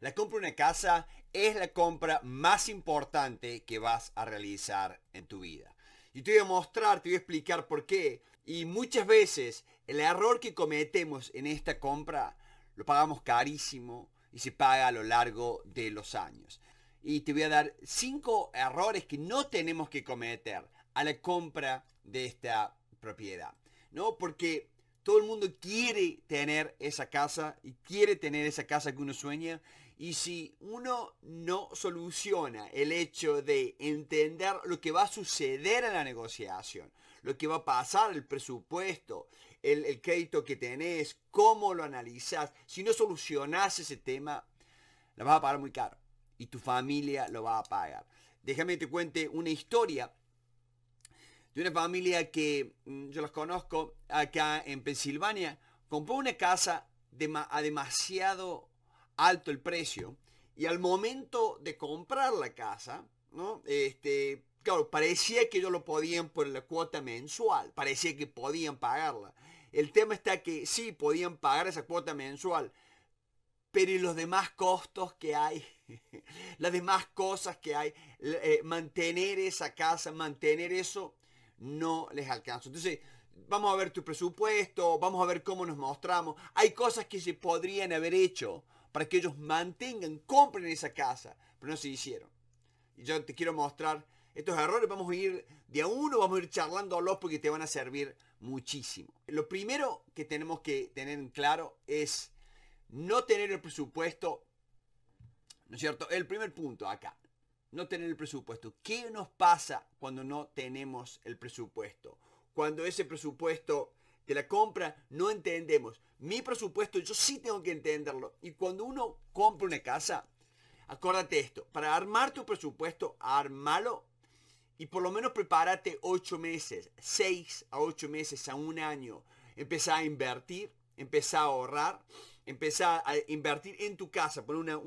La compra de una casa es la compra más importante que vas a realizar en tu vida. Y te voy a mostrar, te voy a explicar por qué. Y muchas veces el error que cometemos en esta compra lo pagamos carísimo y se paga a lo largo de los años. Y te voy a dar cinco errores que no tenemos que cometer a la compra de esta propiedad. ¿No? Porque todo el mundo quiere tener esa casa y quiere tener esa casa que uno sueña y si uno no soluciona el hecho de entender lo que va a suceder en la negociación, lo que va a pasar, el presupuesto, el, crédito que tenés, cómo lo analizás, si no solucionás ese tema, la vas a pagar muy caro y tu familia lo va a pagar. Déjame que te cuente una historia de una familia que mm, yo los conozco acá en Pensilvania, compró una casa a demasiado alto el precio y al momento de comprar la casa, ¿no? Este, claro, parecía que ellos lo podían por la cuota mensual, parecía que podían pagarla. El tema está que sí, podían pagar esa cuota mensual, pero los demás costos que hay? Las demás cosas que hay, eh, mantener esa casa, mantener eso, no les alcanza. Entonces, vamos a ver tu presupuesto, vamos a ver cómo nos mostramos. Hay cosas que se podrían haber hecho para que ellos mantengan, compren esa casa, pero no se hicieron. Y yo te quiero mostrar estos errores, vamos a ir de a uno, vamos a ir charlando a los porque te van a servir muchísimo. Lo primero que tenemos que tener en claro es no tener el presupuesto, ¿no es cierto? El primer punto acá, no tener el presupuesto. ¿Qué nos pasa cuando no tenemos el presupuesto? Cuando ese presupuesto de la compra no entendemos mi presupuesto yo sí tengo que entenderlo. Y cuando uno compra una casa, acuérdate esto, para armar tu presupuesto, armalo y por lo menos prepárate ocho meses, Seis a ocho meses a un año. Empezá a invertir, empezá a ahorrar, empezá a invertir en tu casa, pon una,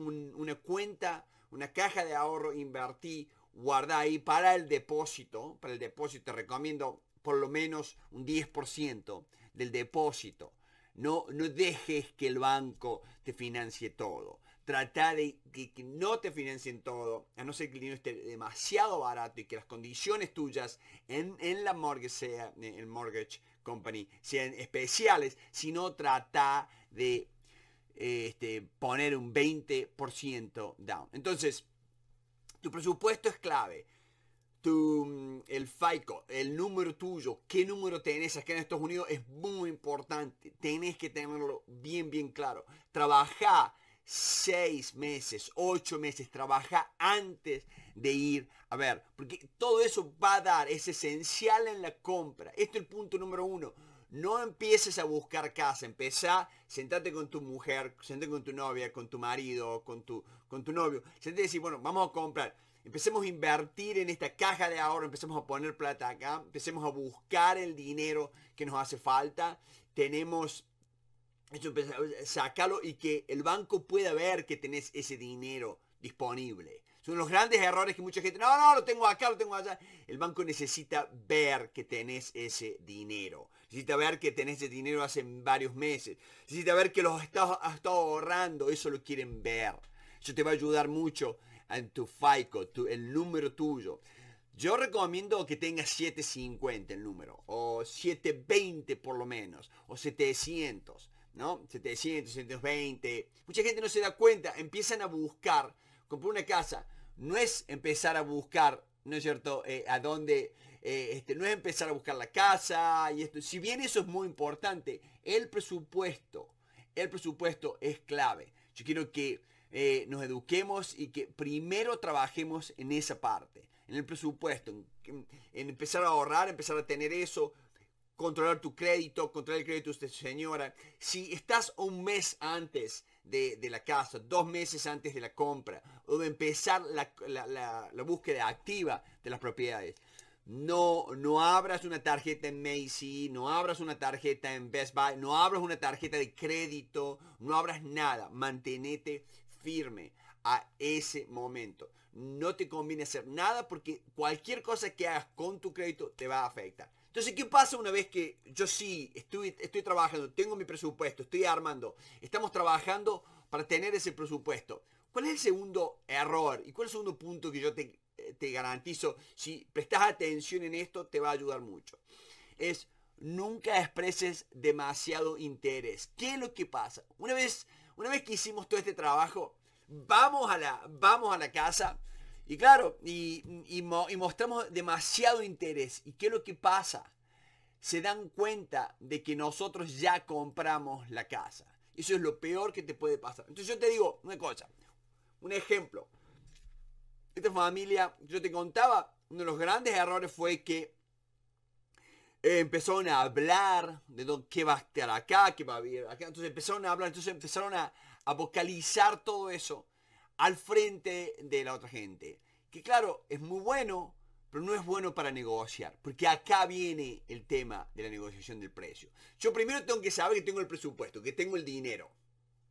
cuenta, una caja de ahorro, invertí, guarda ahí para el depósito, para el depósito te recomiendo por lo menos un 10% del depósito. No, dejes que el banco te financie todo. Trata de que, no te financien todo, a no ser que el dinero esté demasiado barato y que las condiciones tuyas en, la mortgage, sea, mortgage company sean especiales, sino trata de este, poner un 20% down. Entonces, tu presupuesto es clave. Mm, el FICO, el número tuyo, qué número tenés acá en Estados Unidos es muy importante. Tenés que tenerlo bien, bien claro. Trabaja seis meses, ocho meses, trabaja antes de ir a ver, porque todo eso va a dar, es esencial en la compra. Esto es el punto número uno. No empieces a buscar casa, empieza, sentate con tu mujer, sentate con tu novia, con tu marido, con tu, con tu novio, sentate y decir, bueno, vamos a comprar empecemos a invertir en esta caja de ahorro, empecemos a poner plata acá, empecemos a buscar el dinero que nos hace falta. Tenemos, eso, sacarlo y que el banco pueda ver que tenés ese dinero disponible. Son los grandes errores que mucha gente, no, no, lo tengo acá, lo tengo allá. El banco necesita ver que tenés ese dinero. Necesita ver que tenés ese dinero hace varios meses. Necesita ver que los estados has estado ahorrando. Eso lo quieren ver. Eso te va a ayudar mucho en tu FICO, el número tuyo. Yo recomiendo que tengas 750 el número, o 720 por lo menos, o 700, ¿no? 700, 720. Mucha gente no se da cuenta, empiezan a buscar, comprar una casa, no es empezar a buscar, ¿no es cierto?, eh, a dónde, eh, este, no es empezar a buscar la casa y esto. Si bien eso es muy importante, el presupuesto, el presupuesto es clave. Yo quiero que eh, nos eduquemos y que primero trabajemos en esa parte, en el presupuesto, en, empezar a ahorrar, empezar a tener eso, controlar tu crédito, controlar el crédito de señora. Si estás un mes antes de, la casa, dos meses antes de la compra o de empezar la, búsqueda activa de las propiedades, no, no abras una tarjeta en Macy, no abras una tarjeta en Best Buy, no abras una tarjeta de crédito, no abras nada. Mantenete firme a ese momento. No te conviene hacer nada porque cualquier cosa que hagas con tu crédito te va a afectar. Entonces, ¿qué pasa una vez que yo sí estoy, estoy trabajando, tengo mi presupuesto, estoy armando, estamos trabajando para tener ese presupuesto? ¿Cuál es el segundo error y cuál es el segundo punto que yo te, te garantizo? Si prestas atención en esto, te va a ayudar mucho. Es nunca expreses demasiado interés. ¿Qué es lo que pasa? Una vez una vez que hicimos todo este trabajo, vamos a la, vamos a la casa. Y claro, y, y mostramos demasiado interés. ¿Y qué es lo que pasa? Se dan cuenta de que nosotros ya compramos la casa. Eso es lo peor que te puede pasar. Entonces yo te digo una cosa, un ejemplo. Esta familia, yo te contaba, uno de los grandes errores fue que empezaron a hablar de qué va a estar acá, qué va a haber acá. Entonces empezaron a hablar, entonces empezaron a, a vocalizar todo eso al frente de la otra gente. Que claro, es muy bueno, pero no es bueno para negociar, porque acá viene el tema de la negociación del precio. Yo primero tengo que saber que tengo el presupuesto, que tengo el dinero,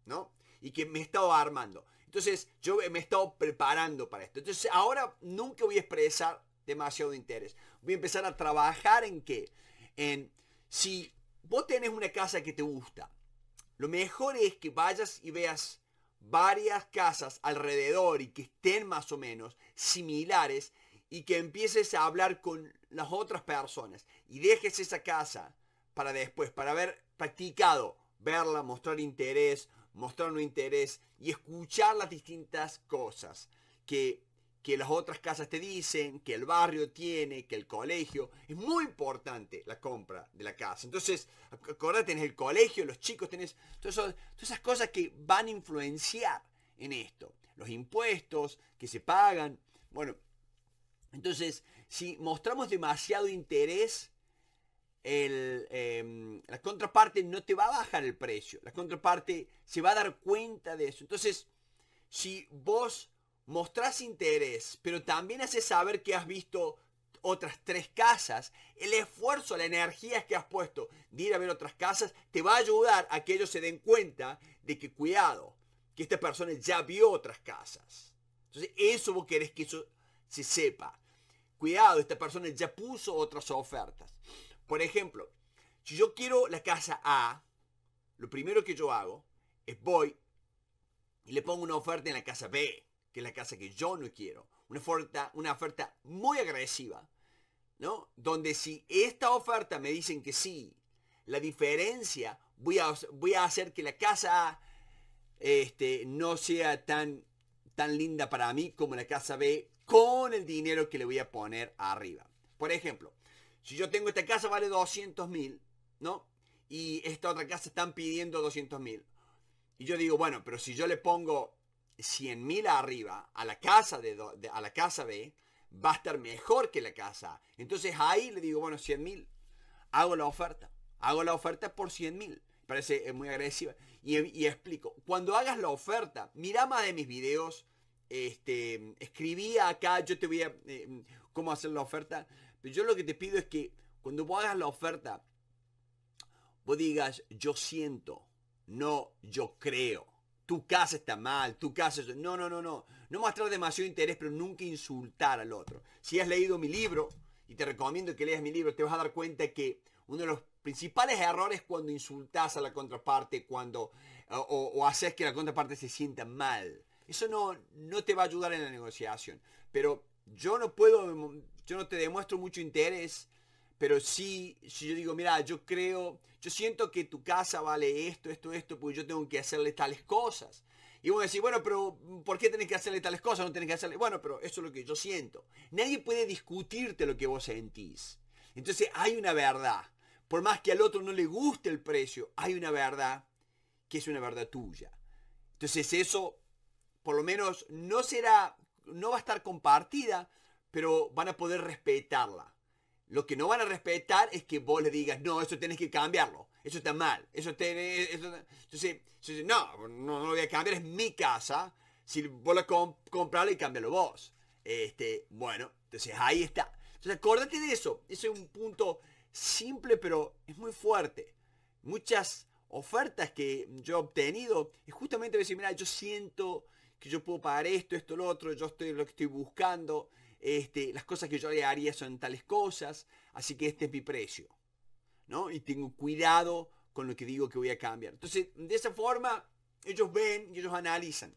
¿no? Y que me he estado armando. Entonces, yo me he estado preparando para esto. Entonces, ahora nunca voy a expresar demasiado interés. Voy a empezar a trabajar en que, En si vos tenés una casa que te gusta, lo mejor es que vayas y veas varias casas alrededor y que estén más o menos similares y que empieces a hablar con las otras personas y dejes esa casa para después, para haber practicado, verla, mostrar interés, mostrar un interés y escuchar las distintas cosas que que las otras casas te dicen, que el barrio tiene, que el colegio. Es muy importante la compra de la casa. Entonces, acordate, tenés el colegio, los chicos, tenés todas esas, cosas que van a influenciar en esto. Los impuestos que se pagan. Bueno, entonces, si mostramos demasiado interés, el, em, la contraparte no te va a bajar el precio. La contraparte se va a dar cuenta de eso. Entonces, si vos mostrás interés, pero también haces saber que has visto otras tres casas, el esfuerzo, la energía que has puesto de ir a ver otras casas, te va a ayudar a que ellos se den cuenta de que cuidado, que esta persona ya vio otras casas. Entonces, eso vos querés que eso se sepa. Cuidado, esta persona ya puso otras ofertas. Por ejemplo, si yo quiero la casa A, lo primero que yo hago es voy y le pongo una oferta en la casa B que es la casa que yo no quiero. Una oferta, una oferta muy agresiva, ¿no? Donde si esta oferta me dicen que sí, la diferencia, voy a, voy a hacer que la casa este, no sea tan, tan linda para mí como la casa B con el dinero que le voy a poner arriba. Por ejemplo, si yo tengo esta casa vale 200 mil, ¿no? Y esta otra casa están pidiendo 200 mil. Y yo digo, bueno, pero si yo le pongo 100.000 mil arriba a la casa de, a la casa B va a estar mejor que la casa Entonces ahí le digo, bueno, 100.000, mil, hago la oferta, hago la oferta por 100.000. mil. Parece eh, muy agresiva. Y, explico, cuando hagas la oferta, mira más de mis videos, este, escribí acá, yo te voy a, eh, cómo hacer la oferta, pero yo lo que te pido es que cuando vos hagas la oferta, vos digas, yo siento, no yo creo tu casa está mal, tu casa... No, no, no, no. No mostrar demasiado interés, pero nunca insultar al otro. Si has leído mi libro, y te recomiendo que leas mi libro, te vas a dar cuenta que uno de los principales errores cuando insultas a la contraparte, cuando o, haces que la contraparte se sienta mal. Eso no, no te va a ayudar en la negociación. Pero yo no puedo, yo no te demuestro mucho interés pero sí, si yo digo, mira, yo creo, yo siento que tu casa vale esto, esto, esto, pues yo tengo que hacerle tales cosas. Y voy a decir, bueno, pero mm, ¿por qué tenés que hacerle tales cosas? No tenés que hacerle. Bueno, pero eso es lo que yo siento. Nadie puede discutirte lo que vos sentís. Entonces hay una verdad. Por más que al otro no le guste el precio, hay una verdad que es una verdad tuya. Entonces eso, por lo menos, no será, no va a estar compartida, pero van a poder respetarla. Lo que no van a respetar es que vos le digas, no, eso tenés que cambiarlo. Eso está mal. Eso tiene... Eso... Entonces, no, no, lo voy a cambiar, es mi casa. Si vos la y cámbialo vos. Este, bueno, entonces ahí está. Entonces acordate de eso. Ese es un punto simple, pero es muy fuerte. Muchas ofertas que yo he obtenido es justamente decir, mira, yo siento que yo puedo pagar esto, esto, lo otro, yo estoy lo que estoy buscando. Este, las cosas que yo le haría son tales cosas, así que este es mi precio, ¿no? Y tengo cuidado con lo que digo que voy a cambiar. Entonces, de esa forma, ellos ven y ellos analizan.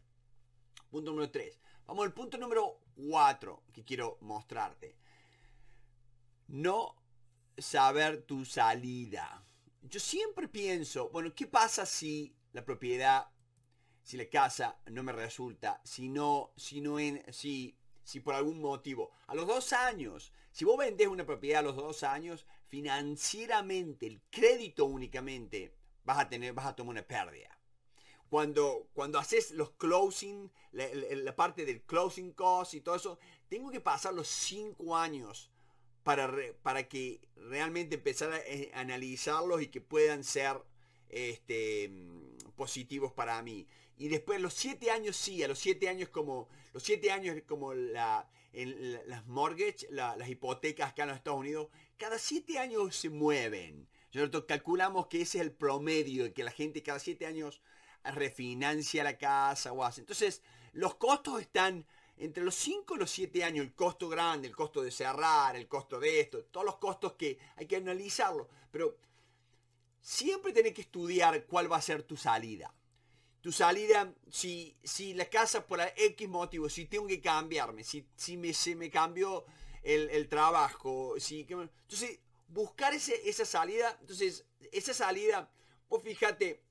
Punto número 3. Vamos al punto número 4 que quiero mostrarte. No saber tu salida. Yo siempre pienso, bueno, ¿qué pasa si la propiedad, si la casa no me resulta, si no, si no en, si si por algún motivo, a los dos años, si vos vendés una propiedad a los dos años, financieramente, el crédito únicamente, vas a tener, vas a tomar una pérdida. Cuando, cuando haces los closing, la, parte del closing cost y todo eso, tengo que pasar los cinco años para, para que realmente empezar a, eh, analizarlos y que puedan ser este, mm, positivos para mí. Y después los siete años sí, a los siete años como, los siete años como las mortgage, las hipotecas acá en los Estados Unidos, cada siete años se mueven. nosotros Calculamos que ese es el promedio, que la gente cada siete años refinancia la casa o hace. Entonces, los costos están entre los cinco y los siete años, el costo grande, el costo de cerrar, el costo de esto, todos los costos que hay que analizarlo. Pero siempre tenés que estudiar cuál va a ser tu salida tu salida, si, si la casa por X motivo, si tengo que cambiarme, si, me, se me cambió el, trabajo, si, que, entonces buscar ese, esa salida, entonces esa salida, pues fíjate,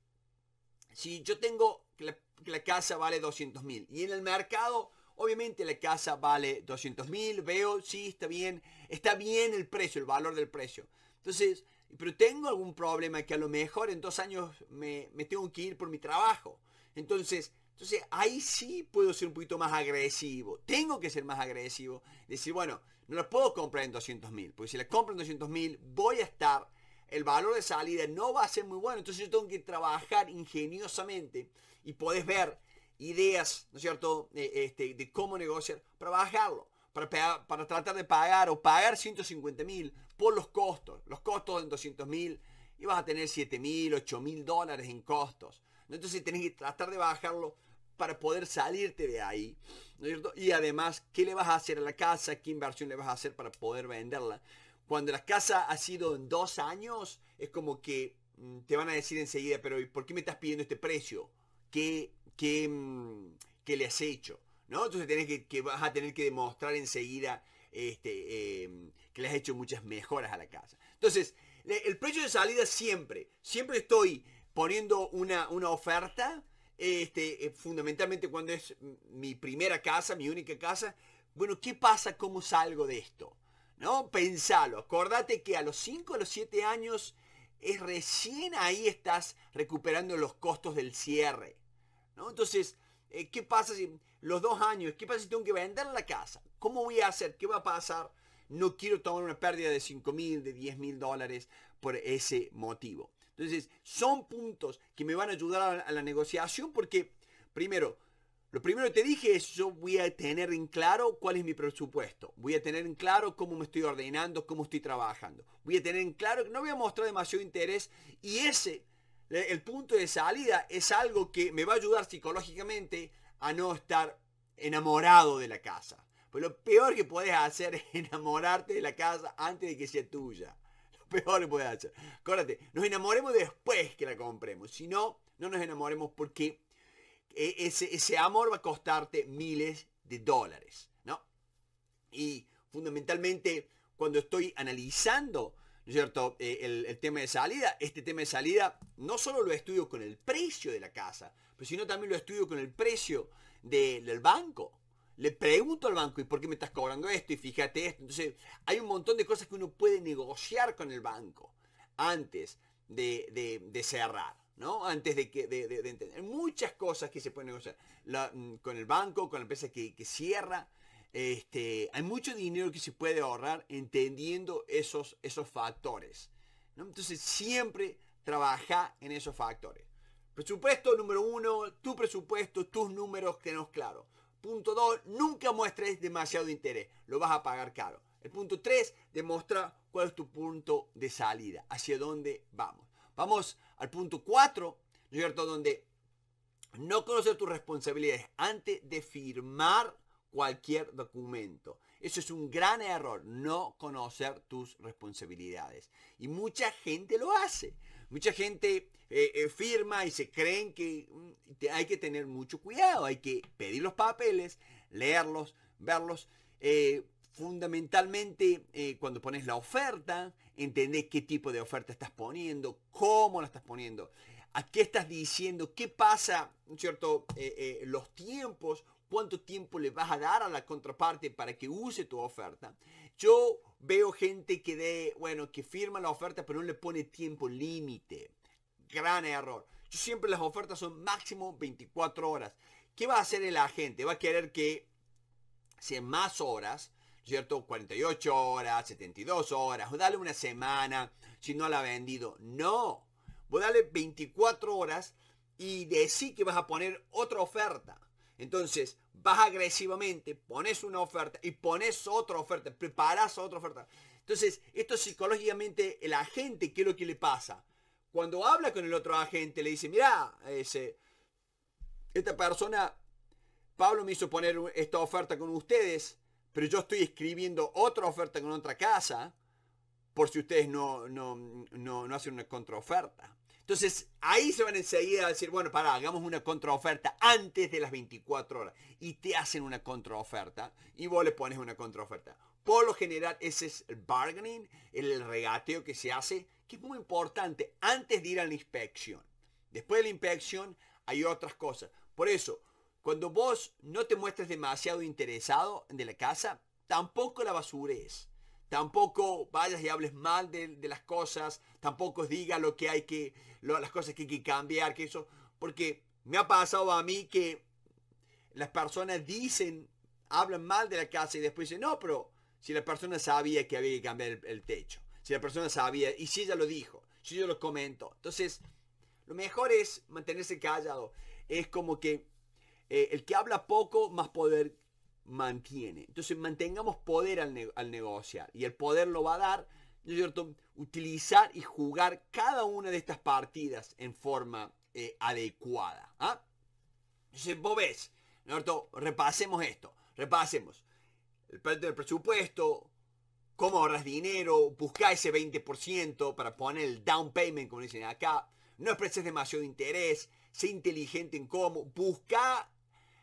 si yo tengo que la, casa vale 200 mil y en el mercado Obviamente la casa vale 200 mil, veo, sí, está bien, está bien el precio, el valor del precio. Entonces, pero tengo algún problema que a lo mejor en dos años me, tengo que ir por mi trabajo. Entonces, entonces ahí sí puedo ser un poquito más agresivo. Tengo que ser más agresivo. Decir, bueno, no la puedo comprar en 200 mil. Porque si la compro en 200 mil, voy a estar, el valor de salida no va a ser muy bueno. Entonces yo tengo que trabajar ingeniosamente y podés ver ideas, ¿no es cierto?, eh, este, de cómo negociar para bajarlo para, tratar de pagar o pagar 150 mil por los costos. Los costos en 200 mil y vas a tener 7 mil, 8 mil dólares en costos. Entonces tenés que tratar de bajarlo para poder salirte de ahí. Y además, ¿qué le vas a hacer a la casa? ¿Qué inversión le vas a hacer para poder venderla? Cuando la casa ha sido en dos años, es como que mm, te van a decir enseguida, pero ¿por qué me estás pidiendo este precio? qué mm, le has hecho? ¿no? Entonces que, vas a tener que demostrar enseguida este, em, que le has hecho muchas mejoras a la casa. Entonces, el precio de salida siempre, siempre estoy poniendo una, oferta, este, eh, fundamentalmente cuando es mi primera casa, mi única casa, bueno, ¿qué pasa? ¿Cómo salgo de esto? ¿No? Pensalo, acordate que a los 5, a los 7 años es recién ahí estás recuperando los costos del cierre. Entonces, eh, ¿Qué pasa si los dos años? ¿Qué pasa si tengo que vender la casa? ¿Cómo voy a hacer? ¿Qué va a pasar? No quiero tomar una pérdida de 5 mil, de 10 mil dólares por ese motivo. Entonces, son puntos que me van a ayudar a la, a la negociación porque, primero, lo primero que te dije es, yo voy a tener en claro cuál es mi presupuesto. Voy a tener en claro cómo me estoy ordenando, cómo estoy trabajando. Voy a tener en claro que no voy a mostrar demasiado interés y ese eh, el punto de salida es algo que me va a ayudar psicológicamente a no estar enamorado de la casa. Pues lo peor que puedes hacer es enamorarte de la casa antes de que sea tuya. Lo peor que puedes hacer. Acuérdate, nos enamoremos después que la compremos. Si no, no nos enamoremos porque eh, ese, amor va a costarte miles de dólares. ¿no? Y fundamentalmente, cuando estoy analizando cierto? Eh, el, tema de salida. Este tema de salida no solo lo estudio con el precio de la casa, sino también lo estudio con el precio del banco. Le pregunto al banco, ¿y por qué me estás cobrando esto? Y fíjate esto. Entonces, hay un montón de cosas que uno puede negociar con el banco antes de, cerrar. ¿no? Antes de, que, entender. Muchas cosas que se pueden negociar. Mm, con el banco, con la empresa que, que cierra, este, hay mucho dinero que se puede ahorrar entendiendo esos, esos factores. Entonces siempre trabaja en esos factores. Presupuesto número uno, tu presupuesto, tus números, tenemos claro. Punto dos, nunca muestres demasiado interés, lo vas a pagar caro. El punto tres, demuestra cuál es tu punto de salida, hacia dónde vamos. Vamos al punto cuatro, ¿no es cierto? Donde no conocer tus responsabilidades antes de firmar cualquier documento. Eso es un gran error, no conocer tus responsabilidades. Y mucha gente lo hace. Mucha gente eh, eh, firma y se creen que mm, hay que tener mucho cuidado, hay que pedir los papeles, leerlos, verlos. Eh, fundamentalmente cuando pones la oferta, entender qué tipo de oferta estás poniendo, cómo la estás poniendo, a qué estás diciendo, qué pasa, ¿cierto? los tiempos cuánto tiempo le vas a dar a la contraparte para que use tu oferta. Yo veo gente que de, bueno, que firma la oferta pero no le pone tiempo límite. Gran error. siempre las ofertas son máximo 24 horas. ¿Qué va a hacer el agente? Va a querer que sean más horas, ¿cierto? 48 horas, 72 horas, o dale una semana si no la ha vendido. No, Voy a darle 24 horas y decir que vas a poner otra oferta. Entonces, vas agresivamente, pones una oferta y pones otra oferta, preparas otra oferta. Entonces, esto psicológicamente, el agente, ¿qué es lo que le pasa? Cuando habla con el otro agente, le dice, mira, ese, esta persona, Pablo me hizo poner esta oferta con ustedes, pero yo estoy escribiendo otra oferta con otra casa, por si ustedes no, no, no, no hacen una contraoferta. Entonces ahí se van enseguida a decir, bueno, pará, hagamos una contraoferta antes de las 24 horas. Y te hacen una contraoferta y vos le pones una contraoferta. Por lo general ese es el bargaining, el regateo que se hace, que es muy importante antes de ir a la inspección. Después de la inspección hay otras cosas. Por eso, cuando vos no te muestres demasiado interesado de la casa, tampoco la basura es. Tampoco vayas y hables mal de, las cosas, tampoco digas lo que hay que, las cosas que hay que cambiar, que eso, porque me ha pasado a mí que las personas dicen, hablan mal de la casa y después dicen, no, pero si la persona sabía que había que cambiar el, techo, si la persona sabía, y si ella lo dijo, si yo lo comento. Entonces, lo mejor es mantenerse callado. Es como que eh, el que habla poco, más poder mantiene. Entonces mantengamos poder al, al, negociar y el poder lo va a dar, ¿no es cierto?, utilizar y jugar cada una de estas partidas en forma eh, adecuada. ¿ah? Entonces vos ves, repasemos esto, repasemos el del presupuesto, cómo ahorras dinero, busca ese 20% para poner el down payment, como dicen acá, no expreses demasiado interés, sé inteligente en cómo, busca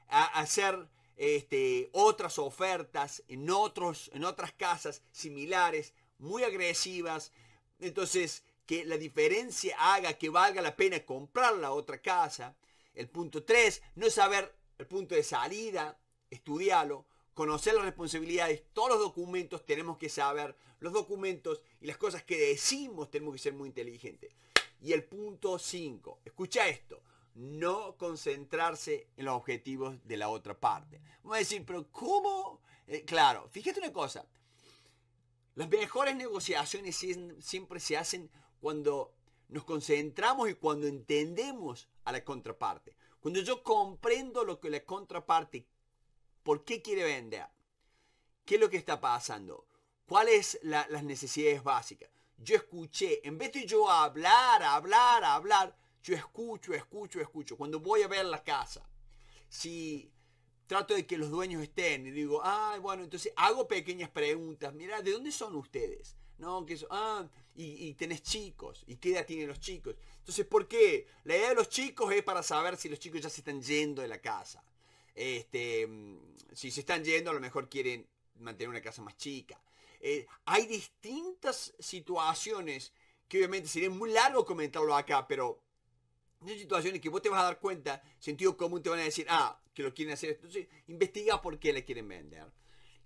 hacer este, otras ofertas en, otros, en otras casas similares, muy agresivas. Entonces, que la diferencia haga que valga la pena comprar la otra casa. El punto 3, no saber el punto de salida, estudiarlo, conocer las responsabilidades, todos los documentos tenemos que saber, los documentos y las cosas que decimos tenemos que ser muy inteligentes. Y el punto 5, escucha esto, no concentrarse en los objetivos de la otra parte. Vamos a decir, pero ¿cómo? Eh, claro, fíjate una cosa. Las mejores negociaciones siempre se hacen cuando nos concentramos y cuando entendemos a la contraparte. Cuando yo comprendo lo que la contraparte, por qué quiere vender, qué es lo que está pasando, cuáles son las necesidades básicas. Yo escuché, en vez de yo hablar, hablar, hablar, yo escucho, escucho, escucho. Cuando voy a ver la casa, si trato de que los dueños estén y digo, ah, bueno, entonces hago pequeñas preguntas. Mira, ¿de dónde son ustedes? No, que ah, y, tenés chicos, y qué edad tienen los chicos. Entonces, ¿por qué? La idea de los chicos es para saber si los chicos ya se están yendo de la casa. Este, si se están yendo, a lo mejor quieren mantener una casa más chica. Eh, hay distintas situaciones que obviamente sería muy largo comentarlo acá, pero hay situaciones que vos te vas a dar cuenta, sentido común te van a decir, ah, que lo quieren hacer. Entonces, investiga por qué le quieren vender.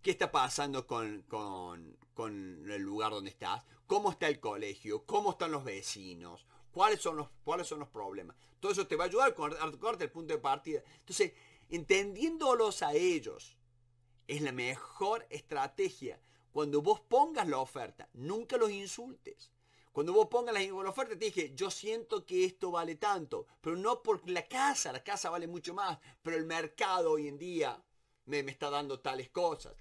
¿Qué está pasando con, con, el lugar donde estás? ¿Cómo está el colegio? ¿Cómo están los vecinos? ¿Cuáles son los, cuáles son los problemas? Todo eso te va a ayudar a acordarte el punto de partida. Entonces, entendiéndolos a ellos, es la mejor estrategia. Cuando vos pongas la oferta, nunca los insultes. Cuando vos pongas la oferta, te dije, yo siento que esto vale tanto, pero no porque la casa, la casa vale mucho más, pero el mercado hoy en día me, está dando tales cosas.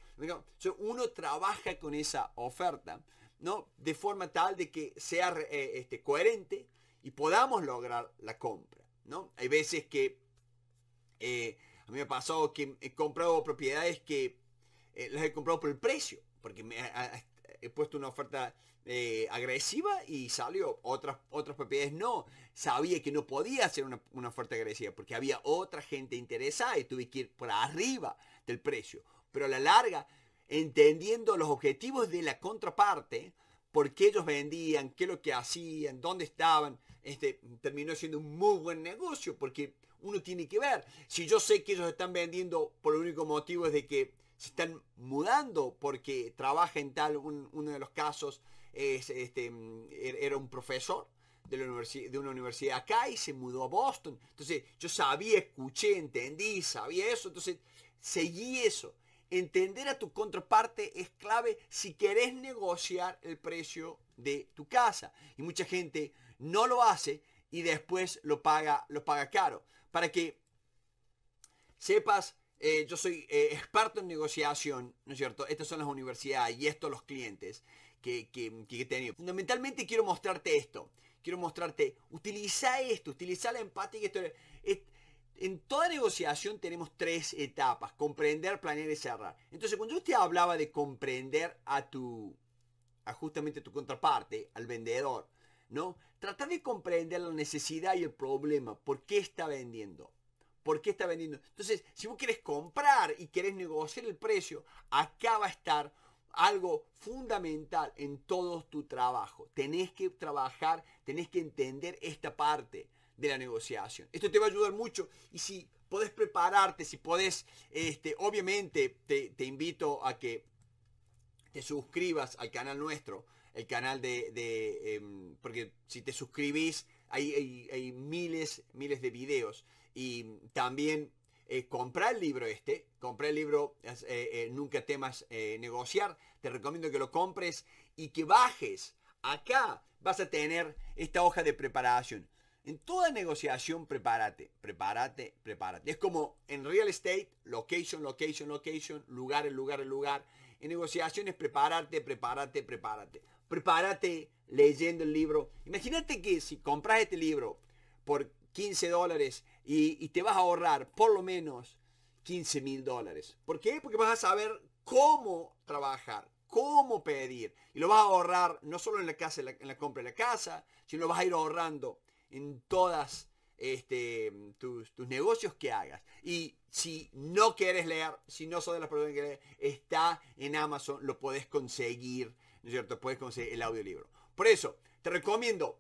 uno trabaja con esa oferta, ¿no? De forma tal de que sea eh, este, coherente y podamos lograr la compra, ¿no? Hay veces que, eh, a mí me ha pasado que he comprado propiedades que eh, las he comprado por el precio, porque me, he puesto una oferta eh, agresiva y salió. Otras, otras propiedades no. Sabía que no podía hacer una, una, oferta agresiva porque había otra gente interesada y tuve que ir por arriba del precio. Pero a la larga, entendiendo los objetivos de la contraparte, porque ellos vendían, qué lo que hacían, dónde estaban, este, terminó siendo un muy buen negocio porque uno tiene que ver. Si yo sé que ellos están vendiendo por el único motivo es de que se están mudando porque trabaja en tal uno de los casos este, er, era un profesor de, una universidad acá y se mudó a Boston. Entonces yo sabía, escuché, entendí, sabía eso, entonces seguí eso. Entender a tu contraparte es clave si querés negociar el precio de tu casa. Y mucha gente no lo hace y después lo paga, lo paga caro. Para que sepas, eh, yo soy eh, experto en negociación, ¿no es cierto? Estas son las universidades y estos los clientes que, he tenido. Fundamentalmente quiero mostrarte esto. Quiero mostrarte, utiliza esto, utiliza la empatía. Esto, en toda negociación tenemos tres etapas, comprender, planear y cerrar. Entonces, cuando yo te hablaba de comprender a tu, a justamente tu contraparte, al vendedor, ¿no? Tratar de comprender la necesidad y el problema, por qué está vendiendo. ¿Por qué está vendiendo? Entonces, si vos quieres comprar y quieres negociar el precio, acá va a estar algo fundamental en todo tu trabajo. Tenés que trabajar, tenés que entender esta parte de la negociación. Esto te va a ayudar mucho y si podés prepararte, si podés, este, obviamente te, invito a que te suscribas al canal nuestro, el canal de, em, porque si te suscribís hay, hay miles, miles de videos y también eh, compra el libro este, compra el libro eh, eh, Nunca temas eh, negociar, te recomiendo que lo compres y que bajes. Acá vas a tener esta hoja de preparación. En toda negociación, prepárate, prepárate, prepárate. Es como en real estate, location, location, location, lugar, el lugar, el lugar. En negociaciones, prepárate, prepárate, prepárate. Prepárate leyendo el libro. Imagínate que si compras este libro por 15 dólares y, te vas a ahorrar por lo menos 15 mil dólares. ¿Por qué? Porque vas a saber cómo trabajar, cómo pedir. Y lo vas a ahorrar no solo en la casa, en la, compra de la casa, sino lo vas a ir ahorrando en todas este, tus, negocios que hagas. Y si no quieres leer, si no sos de las personas que leen, está en Amazon, lo puedes conseguir, ¿no es cierto? Puedes conseguir el audiolibro. Por eso, te recomiendo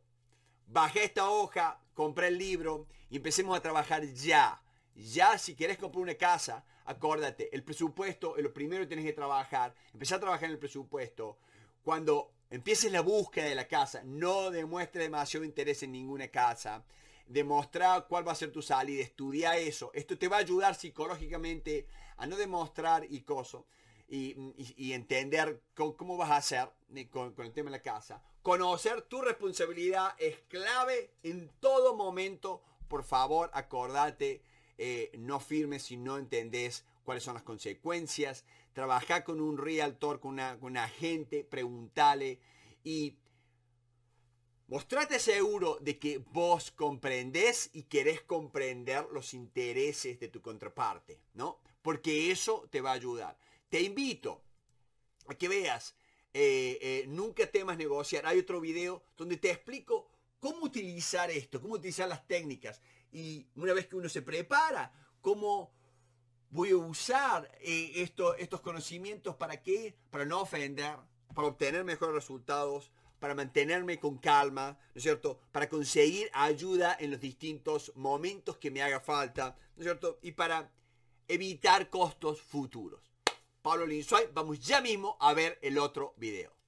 bajé esta hoja, compré el libro y empecemos a trabajar ya. Ya si quieres comprar una casa, acuérdate, el presupuesto es lo primero que tienes que trabajar. Empezar a trabajar en el presupuesto. Cuando empieces la búsqueda de la casa, no demuestre demasiado interés en ninguna casa. Demostrar cuál va a ser tu salida, estudia eso. Esto te va a ayudar psicológicamente a no demostrar y coso. Y, entender cómo, vas a hacer eh, con el tema de la casa Conocer tu responsabilidad es clave en todo momento. Por favor, acordate, eh, no firmes si no entendés cuáles son las consecuencias. Trabaja con un realtor, con, una, con un agente, preguntale y mostrate seguro de que vos comprendés y querés comprender los intereses de tu contraparte, ¿no? Porque eso te va a ayudar. Te invito a que veas eh, eh, nunca temas negociar. Hay otro video donde te explico cómo utilizar esto, cómo utilizar las técnicas. Y una vez que uno se prepara, cómo voy a usar eh, esto, estos conocimientos para qué, para no ofender, para obtener mejores resultados, para mantenerme con calma, ¿no es cierto? Para conseguir ayuda en los distintos momentos que me haga falta, ¿no es cierto? Y para evitar costos futuros. Pablo Linsuay. Vamos ya mismo a ver el otro video.